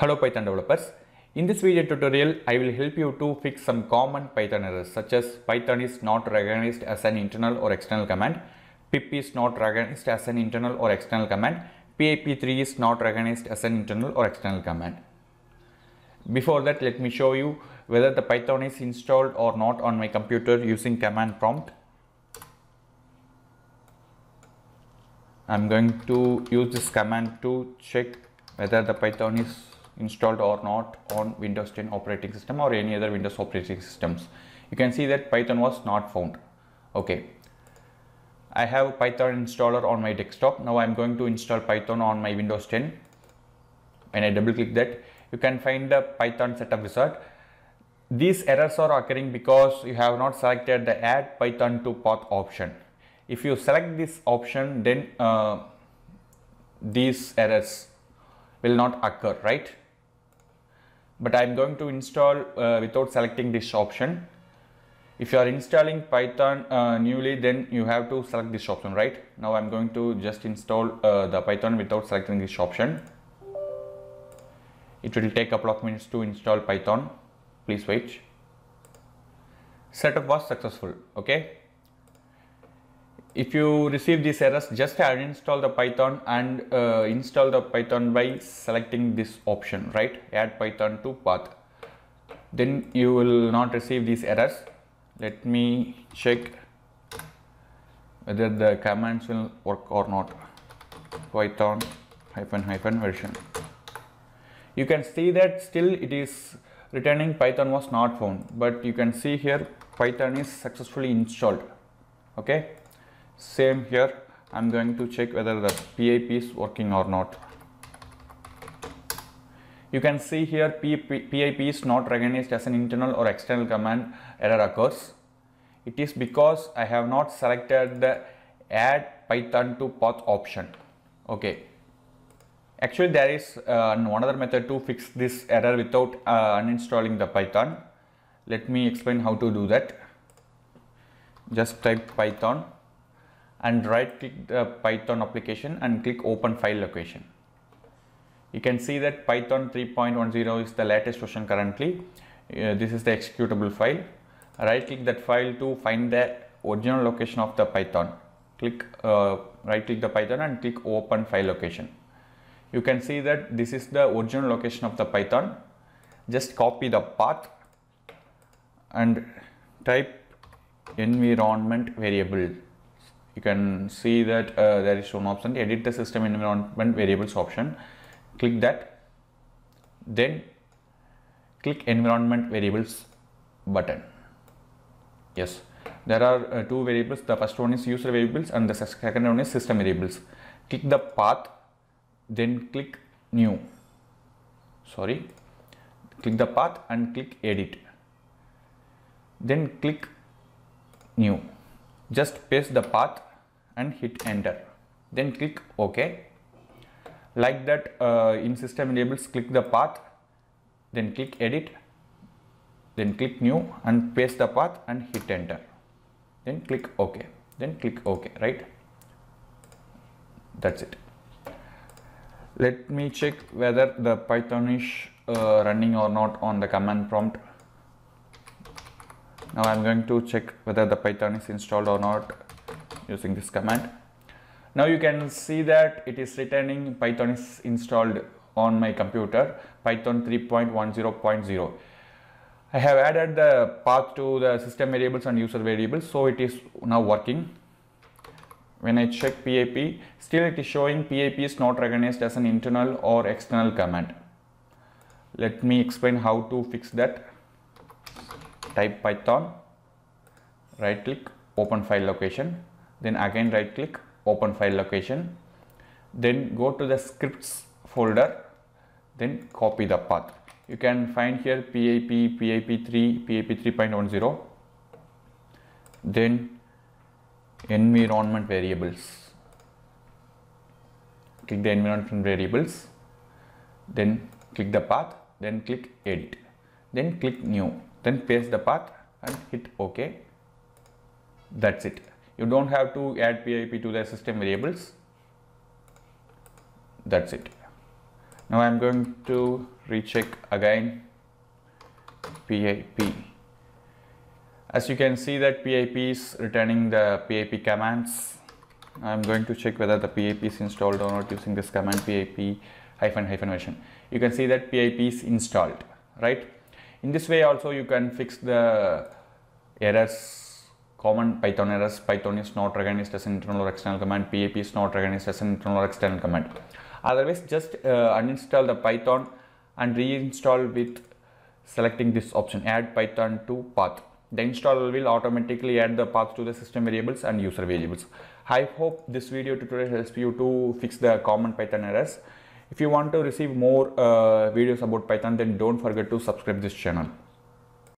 Hello Python developers. In this video tutorial, I will help you to fix some common Python errors such as Python is not recognized as an internal or external command, pip is not recognized as an internal or external command, pip3 is not recognized as an internal or external command. Before that, let me show you whether the Python is installed or not on my computer using command prompt. I'm going to use this command to check whether the Python is installed or not on Windows 10 operating system or any other Windows operating systems. You can see that Python was not found. Okay. I have Python installer on my desktop. Now I'm going to install Python on my Windows 10. When I double click that, you can find the Python setup wizard. These errors are occurring because you have not selected the add Python to path option. If you select this option, then uh, these errors will not occur, right? but I'm going to install uh, without selecting this option. If you are installing Python uh, newly, then you have to select this option, right? Now I'm going to just install uh, the Python without selecting this option. It will take a couple of minutes to install Python. Please wait. Setup was successful, okay? if you receive these errors just uninstall the python and uh, install the python by selecting this option right add python to path then you will not receive these errors let me check whether the commands will work or not python hyphen hyphen version you can see that still it is returning python was not found but you can see here python is successfully installed okay same here, I'm going to check whether the PIP is working or not. You can see here PIP is not recognized as an internal or external command error occurs. It is because I have not selected the add python to path option. Okay. Actually there is uh, other method to fix this error without uh, uninstalling the python. Let me explain how to do that. Just type python and right click the Python application and click open file location. You can see that Python 3.10 is the latest version currently. Uh, this is the executable file. Right click that file to find the original location of the Python. Click uh, right click the Python and click open file location. You can see that this is the original location of the Python. Just copy the path and type environment variable you can see that uh, there is one option edit the system environment variables option click that then click environment variables button yes there are uh, two variables the first one is user variables and the second one is system variables click the path then click new sorry click the path and click edit then click new just paste the path and hit enter then click ok like that uh, in system enables click the path then click edit then click new and paste the path and hit enter then click ok then click ok right that's it let me check whether the python is uh, running or not on the command prompt now I'm going to check whether the Python is installed or not using this command. Now you can see that it is returning Python is installed on my computer Python 3.10.0. I have added the path to the system variables and user variables so it is now working. When I check PAP still it is showing PAP is not recognized as an internal or external command. Let me explain how to fix that type python right click open file location then again right click open file location then go to the scripts folder then copy the path you can find here pip, pip 3 pip 3.10 then environment variables click the environment variables then click the path then click edit then click new then paste the path and hit ok that's it you don't have to add pip to the system variables that's it now i'm going to recheck again pip as you can see that pip is returning the pip commands I'm going to check whether the PIP is installed or not using this command PIP hyphen hyphen version. You can see that PIP is installed, right? in this way also you can fix the errors common python errors python is not recognized as an internal or external command pap is not recognized as an internal or external command otherwise just uh, uninstall the python and reinstall with selecting this option add python to path the installer will automatically add the path to the system variables and user variables i hope this video tutorial helps you to fix the common python errors if you want to receive more uh, videos about Python, then don't forget to subscribe this channel.